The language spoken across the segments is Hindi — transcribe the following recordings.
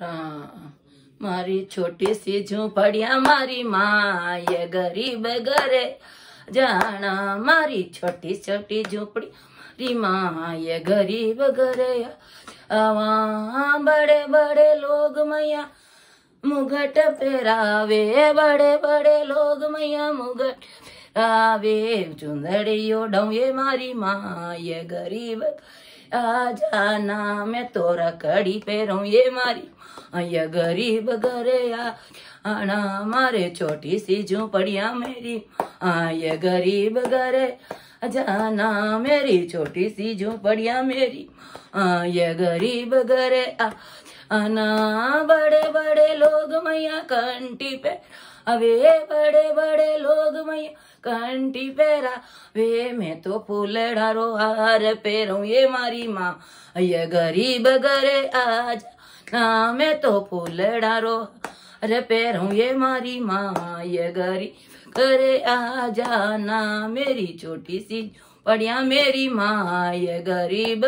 हाँ। मारी छोटी सी झूपड़िया मारी माँ ये गरीब घरे जाना मारी छोटी छोटी झूपड़ी मारी माँ ये गरीब घरे आवा बड़े बड़े लोग मैया मुगट पेरावे बड़े बड़े लोग मैया मुगट फेरावे चुंदड़ी ओढ़े मारी माँ ये गरीब घरे आ जाना मैं तोरा कड़ी पेरू ये मारी अया गरीब घरे आना मारे छोटी सी झोंपड़िया मेरी आ ये गरीब घरे जाना मेरी छोटी सी झोंपड़िया मेरी आ, ये गरीब घरे आना बड़े बड़े लोग मैया कंटी पे अवे बड़े बड़े लोग मैया कंटी पेरा वे मैं तो फूल ढारो हार पेरू ये मारी माँ ये गरीब घरे आज ना मैं तो फूल डारो अरे पैर ये मारी माँ ये गरीब अरे आ जाना मेरी छोटी सी पड़िया मेरी माँ ये गरीब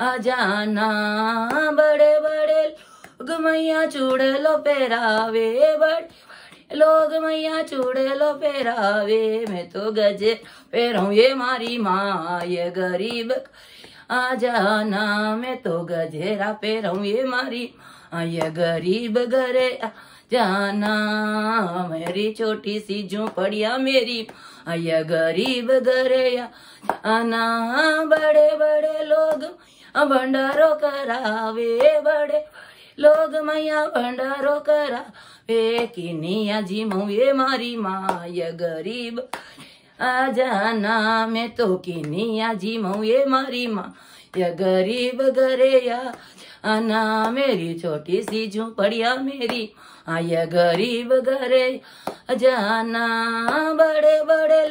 आ जाना बड़े बड़े लोग मैया चूड़े लो पेरावे बड़े लोग मैया चूड़े लो पेरावे मैं तो गजे पेराऊँ ये मारी माँ ये गरीब आ जाना मैं तो गजेरा पेराऊँ ये मारी माँ ये गरीब घरे जाना मेरी छोटी सी झोंपड़िया मेरी आया गरीब घरेया जाना बड़े बड़े लोग भंडारो करावे बड़े बड़े लोग मैया भंडारो करा वे किनिया जी मऊ ये मारी माया गरीब आ जाना मैं तो किनिया जी मऊ मारी माँ या गरीब या अना मेरी छोटी सी झोपड़िया मेरी आया गरीब घरे जाना बड़े बड़े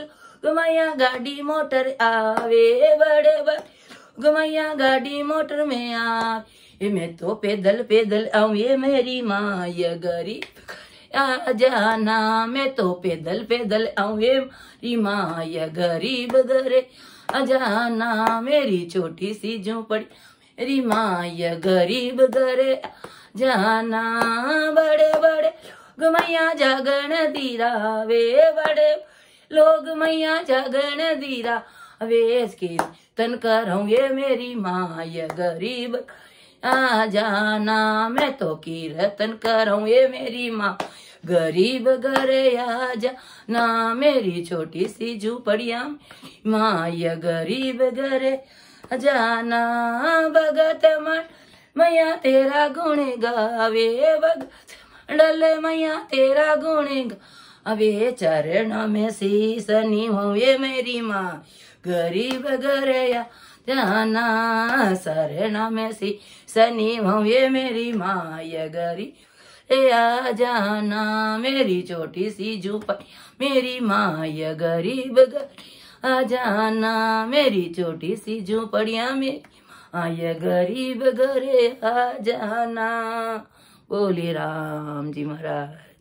घुमाया गाड़ी मोटर आवे बड़े बड़े घुमाया गाड़ी मोटर में आ मैं तो पैदल पैदल आऊ ये मेरी माँ ये गरीब आ जाना मैं तो पैदल पैदल आऊ ये मेरी माँ ये गरीब घरे अजाना मेरी छोटी सी झोपड़ी मेरी माँ ये गरीब घरे जाना बड़े बड़े लोग मैया जागण दीरा वे बड़े लोग मैया जागण दीरा वे तन करो ये मेरी माँ ये गरीब आ जाना मैं तो कीर्तन करूँ ये मेरी माँ गरीब घर जा ना मेरी छोटी सी झूपड़िया माँ ये गरीब घर जाना भगत मन मैया तेरा गुण गावे भगत मंडल मैया तेरा गुण गा अवे चरण में शीस नी हो ये मेरी माँ गरीब या जाना शरण में सी सनी हो ये मेरी माँ ये गरीब आ जाना मेरी छोटी सी झुपड़ी मेरी माँ ये गरीब गरीब आ जाना मेरी छोटी सी झूपड़िया मेरी माँ ये गरीब घरे आ जाना बोली राम जी महाराज